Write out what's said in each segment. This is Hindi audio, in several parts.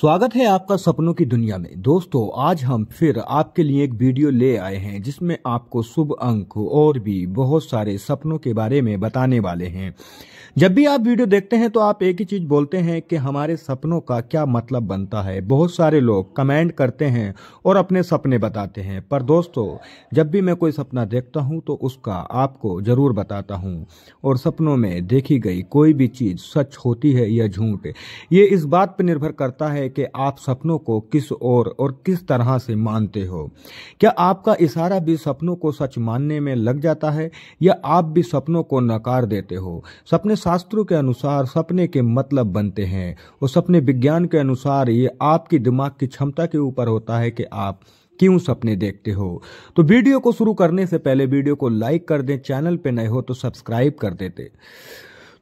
स्वागत है आपका सपनों की दुनिया में दोस्तों आज हम फिर आपके लिए एक वीडियो ले आए हैं जिसमें आपको शुभ अंक और भी बहुत सारे सपनों के बारे में बताने वाले हैं जब भी आप वीडियो देखते हैं तो आप एक ही चीज़ बोलते हैं कि हमारे सपनों का क्या मतलब बनता है बहुत सारे लोग कमेंट करते हैं और अपने सपने बताते हैं पर दोस्तों जब भी मैं कोई सपना देखता हूँ तो उसका आपको ज़रूर बताता हूँ और सपनों में देखी गई कोई भी चीज़ सच होती है या झूठ ये इस बात पर निर्भर करता है कि आप सपनों को किस ओर और किस तरह से मानते हो क्या आपका इशारा भी सपनों को सच मानने में लग जाता है या आप भी सपनों को नकार देते हो सपने शास्त्रों के अनुसार सपने के मतलब बनते हैं और सपने विज्ञान के अनुसार ये आपकी दिमाग की क्षमता के ऊपर होता है कि आप क्यों सपने देखते हो तो वीडियो को शुरू करने से पहले वीडियो को लाइक कर दें चैनल पे नए हो तो सब्सक्राइब कर देते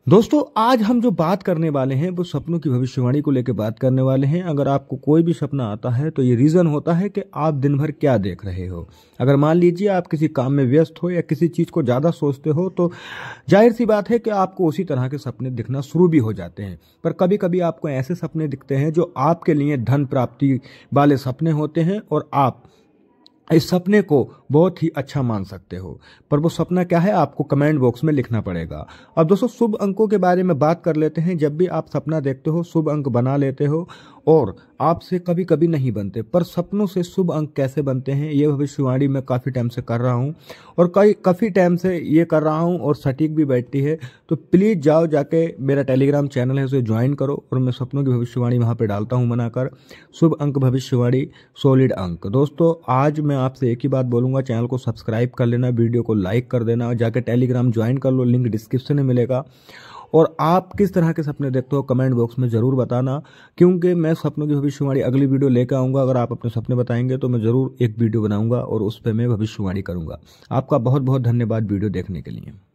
दोस्तों आज हम जो बात करने वाले हैं वो सपनों की भविष्यवाणी को लेकर बात करने वाले हैं अगर आपको कोई भी सपना आता है तो ये रीज़न होता है कि आप दिन भर क्या देख रहे हो अगर मान लीजिए आप किसी काम में व्यस्त हो या किसी चीज़ को ज़्यादा सोचते हो तो जाहिर सी बात है कि आपको उसी तरह के सपने दिखना शुरू भी हो जाते हैं पर कभी कभी आपको ऐसे सपने दिखते हैं जो आपके लिए धन प्राप्ति वाले सपने होते हैं और आप इस सपने को बहुत ही अच्छा मान सकते हो पर वो सपना क्या है आपको कमेंट बॉक्स में लिखना पड़ेगा अब दोस्तों शुभ अंकों के बारे में बात कर लेते हैं जब भी आप सपना देखते हो शुभ अंक बना लेते हो और आपसे कभी कभी नहीं बनते पर सपनों से शुभ अंक कैसे बनते हैं ये भविष्यवाणी मैं काफ़ी टाइम से कर रहा हूँ और कई काफ़ी टाइम से ये कर रहा हूँ और सटीक भी बैठती है तो प्लीज़ जाओ जाके मेरा टेलीग्राम चैनल है उसे ज्वाइन करो और मैं सपनों की भविष्यवाणी वहाँ पर डालता हूँ बनाकर शुभ अंक भविष्यवाणी सॉलिड अंक दोस्तों आज मैं आपसे एक ही बात बोलूँगा चैनल को सब्सक्राइब कर लेना वीडियो को लाइक कर देना जाके टेलीग्राम ज्वाइन कर लो लिंक डिस्क्रिप्शन में मिलेगा और आप किस तरह के सपने देखते हो कमेंट बॉक्स में ज़रूर बताना क्योंकि मैं सपनों की भविष्यवाणी अगली वीडियो लेकर आऊँगा अगर आप अपने सपने बताएंगे तो मैं ज़रूर एक वीडियो बनाऊँगा और उस पर मैं भविष्यवाणी करूँगा आपका बहुत बहुत धन्यवाद वीडियो देखने के लिए